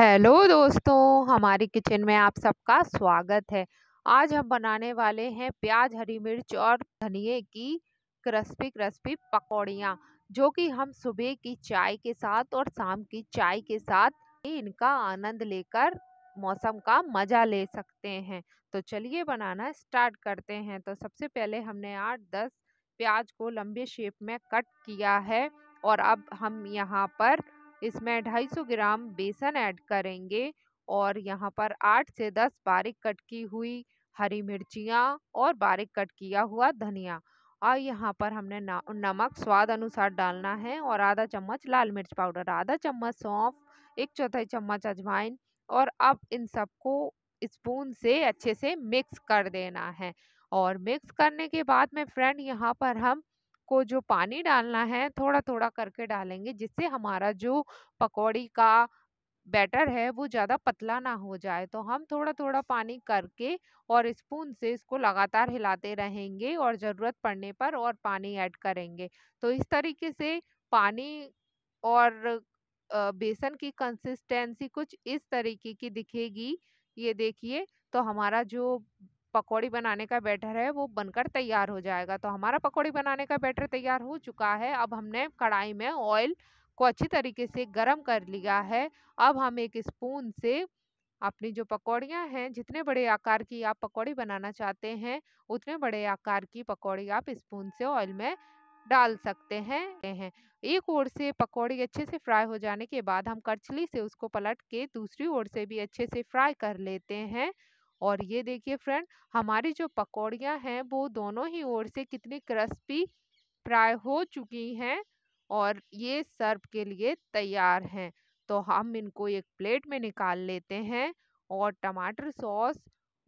hello दोस्तों हमारी kitchen में आप सबका स्वागत है आज हम बनाने वाले हैं प्याज हरी मिर्च और धनिए की क्रिस्पी क्रिस्पी पकौड़ियाँ जो कि हम सुबह की चाय के साथ और शाम की चाय के साथ इनका आनंद लेकर मौसम का मज़ा ले सकते हैं तो चलिए बनाना स्टार्ट करते हैं तो सबसे पहले हमने आठ दस प्याज को लंबे शेप में कट किया है और अब हम यहाँ पर इसमें 250 ग्राम बेसन ऐड करेंगे और यहाँ पर आठ से दस बारीक कट की हुई हरी मिर्चियाँ और बारीक कट किया हुआ धनिया और यहाँ पर हमने नमक स्वाद अनुसार डालना है और आधा चम्मच लाल मिर्च पाउडर आधा चम्मच सौंफ एक चौथाई चम्मच अजवाइन और अब इन सबको स्पून से अच्छे से मिक्स कर देना है और मिक्स करने के बाद में फ्रेंड यहाँ पर हम को जो पानी डालना है थोड़ा थोड़ा करके डालेंगे जिससे हमारा जो पकौड़ी का बैटर है वो ज़्यादा पतला ना हो जाए तो हम थोड़ा थोड़ा पानी करके और स्पून से इसको लगातार हिलाते रहेंगे और ज़रूरत पड़ने पर और पानी ऐड करेंगे तो इस तरीके से पानी और बेसन की कंसिस्टेंसी कुछ इस तरीके की दिखेगी ये देखिए तो हमारा जो पकौड़ी बनाने का बैटर है वो बनकर तैयार हो जाएगा तो हमारा पकौड़ी बनाने का बैटर तैयार हो चुका है अब हमने कढ़ाई में ऑयल को अच्छी तरीके से गर्म कर लिया है अब हम एक स्पून से अपनी जो पकौड़ियाँ हैं जितने बड़े आकार की आप पकौड़ी बनाना चाहते हैं उतने बड़े आकार की पकौड़ी आप स्पून से ऑयल में डाल सकते हैं एक ओर से पकौड़ी अच्छे से फ्राई हो जाने के बाद हम करछली से उसको पलट के दूसरी ओर से भी अच्छे से फ्राई कर लेते हैं और ये देखिए फ्रेंड हमारी जो पकौड़ियाँ हैं वो दोनों ही ओर से कितनी क्रिस्पी फ्राई हो चुकी हैं और ये सर्व के लिए तैयार हैं तो हम इनको एक प्लेट में निकाल लेते हैं और टमाटर सॉस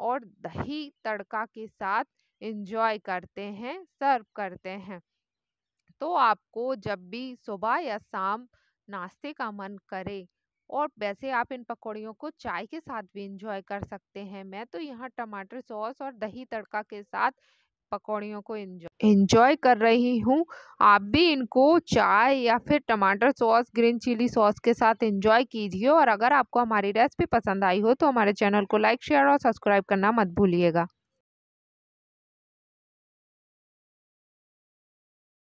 और दही तड़का के साथ इंजॉय करते हैं सर्व करते हैं तो आपको जब भी सुबह या शाम नाश्ते का मन करे और वैसे आप इन पकौड़ियों को चाय के साथ भी इंजॉय कर सकते हैं मैं तो यहाँ टमाटर सॉस और दही तड़का के साथ पकौड़ियों को इंजॉय इंजॉय कर रही हूँ आप भी इनको चाय या फिर टमाटर सॉस ग्रीन चिली सॉस के साथ इंजॉय कीजिए और अगर आपको हमारी रेसिपी पसंद आई हो तो हमारे चैनल को लाइक शेयर और सब्सक्राइब करना मत भूलिएगा